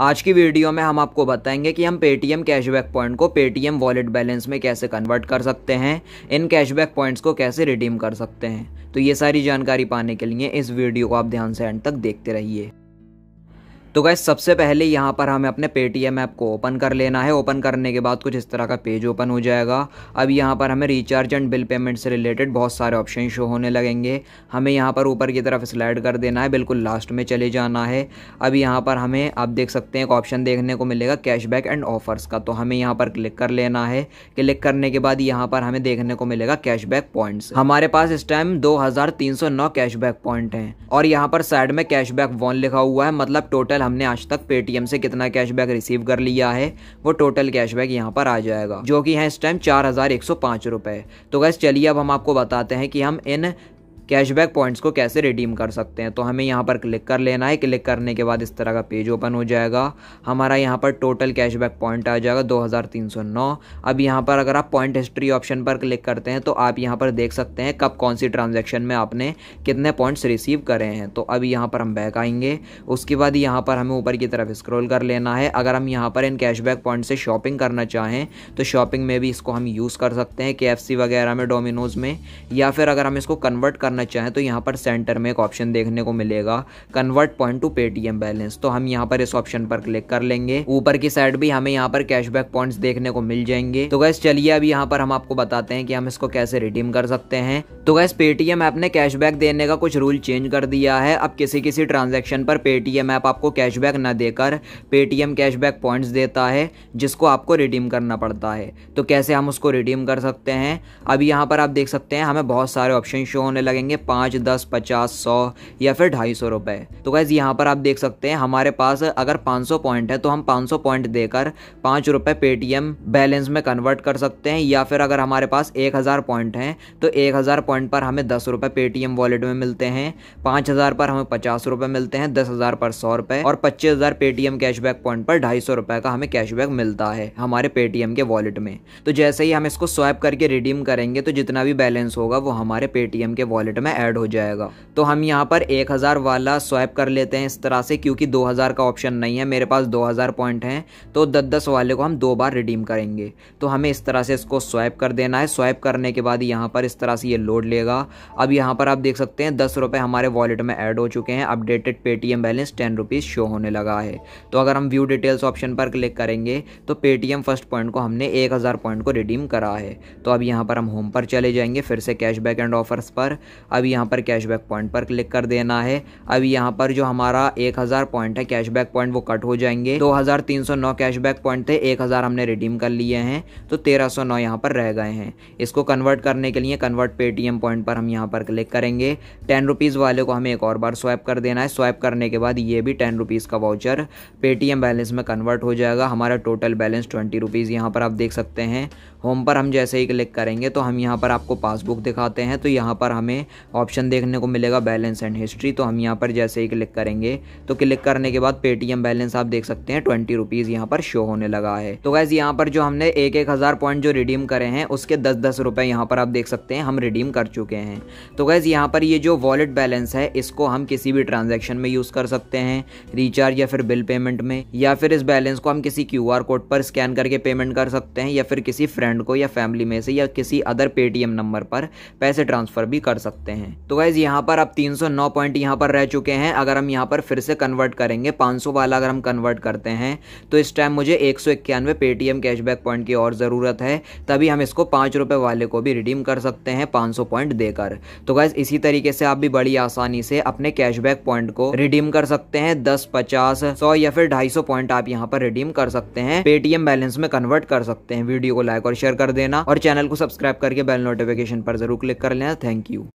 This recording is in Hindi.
आज की वीडियो में हम आपको बताएंगे कि हम पेटीएम कैशबैक पॉइंट को पेटीएम वॉलेट बैलेंस में कैसे कन्वर्ट कर सकते हैं इन कैशबैक पॉइंट्स को कैसे रिडीम कर सकते हैं तो ये सारी जानकारी पाने के लिए इस वीडियो को आप ध्यान से एंड तक देखते रहिए तो गाइज सबसे पहले यहाँ पर हमें अपने पेटीएम ऐप को ओपन कर लेना है ओपन करने के बाद कुछ इस तरह का पेज ओपन हो जाएगा अब यहाँ पर हमें रिचार्ज एंड बिल पेमेंट से रिलेटेड बहुत सारे ऑप्शन शो होने लगेंगे हमें यहाँ पर ऊपर की तरफ स्लाइड कर देना है बिल्कुल लास्ट में चले जाना है अब यहाँ पर हमें आप देख सकते हैं एक ऑप्शन देखने को मिलेगा कैशबैक एंड ऑफर्स का तो हमें यहाँ पर क्लिक कर लेना है क्लिक करने के बाद यहाँ पर हमें देखने को मिलेगा कैशबैक पॉइंट्स हमारे पास इस टाइम 2309 कैशबैक पॉइंट हैं और यहाँ पर साइड में कैशबैक वॉन लिखा हुआ है मतलब टोटल हमने आज तक पेटीएम से कितना कैशबैक रिसीव कर लिया है वो टोटल कैशबैक यहाँ पर आ जाएगा जो कि है इस टाइम चार हजार एक सौ पाँच रुपए तो गैस चलिए अब हम आपको बताते हैं कि हम इन कैशबैक पॉइंट्स को कैसे रिडीम कर सकते हैं तो हमें यहाँ पर क्लिक कर लेना है क्लिक करने के बाद इस तरह का पेज ओपन हो जाएगा हमारा यहाँ पर टोटल कैशबैक पॉइंट आ जाएगा 2309 अब यहाँ पर अगर आप पॉइंट हिस्ट्री ऑप्शन पर क्लिक करते हैं तो आप यहाँ पर देख सकते हैं कब कौन सी ट्रांजेक्शन में आपने कितने पॉइंट्स रिसीव करे हैं तो अब यहाँ पर हम बैक आएंगे उसके बाद यहाँ पर हमें ऊपर की तरफ स्क्रोल कर लेना है अगर हम यहाँ पर इन कैशबैक पॉइंट से शॉपिंग करना चाहें तो शॉपिंग में भी इसको हम यूज़ कर सकते हैं के वगैरह में डोमिनोज़ में या फिर अगर हम इसको कन्वर्ट करना करना चाहें तो यहाँ पर सेंटर में एक ऑप्शन देखने को मिलेगा convert point to Paytm balance तो हम यहाँ पर इस ऑप्शन पर क्लिक कर लेंगे ऊपर की साइड भी हमें यहाँ पर कैशबैक पॉइंट्स देखने को मिल जाएंगे तो गैस चलिए अब यहाँ पर हम आपको बताते हैं कि हम इसको कैसे रिडीम कर सकते हैं तो गैस पेटीएम ऐप ने कैशबैक देने का कुछ रूल चेंज कर दिया है अब किसी किसी ट्रांजेक्शन पर पेटीएम ऐप आपको कैशबैक न देकर पेटीएम कैशबैक पॉइंट्स देता है जिसको आपको रिडीम करना पड़ता है तो कैसे हम उसको रिडीम कर सकते हैं अब यहाँ पर आप देख सकते हैं हमें बहुत सारे ऑप्शन शो होने लगेंगे रहेंगे पाँच दस पचास सौ या फिर ढाई सौ रुपये तो गैस यहाँ पर आप देख सकते हैं हमारे पास अगर सौ पॉइंट है तो हम सौ पॉइंट देकर पाँच रुपये पेटीएम बैलेंस में कन्वर्ट कर सकते हैं या फिर अगर हमारे पास एक हज़ार पॉइंट हैं तो एक हज़ार पॉइंट पर हमें दस रुपये पेटीएम वॉलेट में मिलते हैं पाँच हज़ार पर हमें पचास रुपये मिलते हैं दस हज़ार पर सौ रुपये और पच्चीस हज़ार पेटीएम कैशबैक पॉइंट पर ढाई सौ रुपये का हमें कैशबैक मिलता है हमारे पेटीएम के वॉलेट में तो जैसे ही हम इसको स्वैप करके रिडीम करेंगे तो जितना भी बैलेंस होगा वो हमारे पेटीएम के वॉलेट वॉलेट में ऐड हो जाएगा तो हम यहाँ पर एक हज़ार वाला स्वैप कर लेते हैं इस तरह से क्योंकि दो हज़ार का ऑप्शन नहीं है मेरे पास दो हज़ार पॉइंट हैं तो दस दस वाले को हम दो बार रिडीम करेंगे तो हमें इस तरह से इसको स्वैप कर देना है स्वैप करने के बाद यहाँ पर इस तरह से ये लोड लेगा अब यहाँ पर आप देख सकते हैं दस रुपये हमारे वॉलेट में ऐड हो चुके हैं updated Paytm balance ten rupees show होने लगा है तो अगर हम व्यू डिटेल्स ऑप्शन पर क्लिक करेंगे तो पेटीएम फर्स्ट पॉइंट को हमने एक हज़ार पॉइंट को रिडीम करा है तो अब यहाँ पर हम होम पर चले जाएंगे फिर से कैशबैक एंड ऑफर्स पर अब यहाँ पर कैशबैक पॉइंट पर क्लिक कर देना है अब यहाँ पर जो हमारा एक हज़ार पॉइंट है कैशबैक पॉइंट वो कट हो जाएंगे दो हज़ार तीन सौ नौ कैशबैक पॉइंट थे एक हज़ार हमने रिडीम कर लिए हैं तो तेरह सौ नौ यहाँ पर रह गए हैं इसको कन्वर्ट करने के लिए कन्वर्ट पेटीएम पॉइंट पर हम यहाँ पर क्लिक करेंगे टेन रुपीज़ वाले को हमें एक और बार स्वाइप कर देना है स्वाइप करने के बाद ये भी टेन रुपीज़ का वाउचर पेटीएम बैलेंस में कन्वर्ट हो जाएगा हमारा टोटल बैलेंस ट्वेंटी रुपीज़ यहाँ पर आप देख सकते हैं होम पर हम जैसे ही क्लिक करेंगे तो हम यहाँ पर आपको पासबुक दिखाते हैं तो यहाँ पर हमें ऑप्शन देखने को मिलेगा बैलेंस एंड हिस्ट्री तो हम यहाँ पर जैसे ही क्लिक करेंगे तो क्लिक करने के बाद पेटीएम बैलेंस आप देख सकते हैं ट्वेंटी रुपीज़ यहाँ पर शो होने लगा है तो वैसे यहाँ पर जो हमने एक एक हज़ार पॉइंट जो रिडीम करे हैं उसके दस दस रुपये यहाँ पर आप देख सकते हैं हम रिडीम कर चुके हैं तो वैसे यहाँ पर ये जो वॉलेट बैलेंस है इसको हम किसी भी ट्रांजेक्शन में यूज़ कर सकते हैं रिचार्ज या फिर बिल पेमेंट में या फिर इस बैलेंस को हम किसी क्यू कोड पर स्कैन करके पेमेंट कर सकते हैं या फिर किसी फ्रेंड को या फैमिली में से या किसी अदर पेटीएम नंबर पर पैसे ट्रांसफ़र भी कर सकते हैं सकते हैं तो गाइज यहाँ पर अब 309 पॉइंट यहाँ पर रह चुके हैं अगर हम यहाँ पर फिर से कन्वर्ट करेंगे 500 वाला अगर हम कन्वर्ट करते हैं तो इस टाइम मुझे एक सौ इक्यानवे पेटीएम कैशबैक पॉइंट की और ज़रूरत है तभी हम इसको पाँच रुपये वाले को भी रिडीम कर सकते हैं पाँच पॉइंट देकर तो गाइज इसी तरीके से आप भी बड़ी आसानी से अपने कैशबैक पॉइंट को रिडीम कर सकते हैं दस पचास सौ या फिर ढाई पॉइंट आप यहाँ पर रिडीम कर सकते हैं पेटीएम बैलेंस में कन्वर्ट कर सकते हैं वीडियो को लाइक और शेयर कर देना और चैनल को सब्सक्राइब करके बेल नोटिफिकेशन पर जरूर क्लिक कर लेना थैंक यू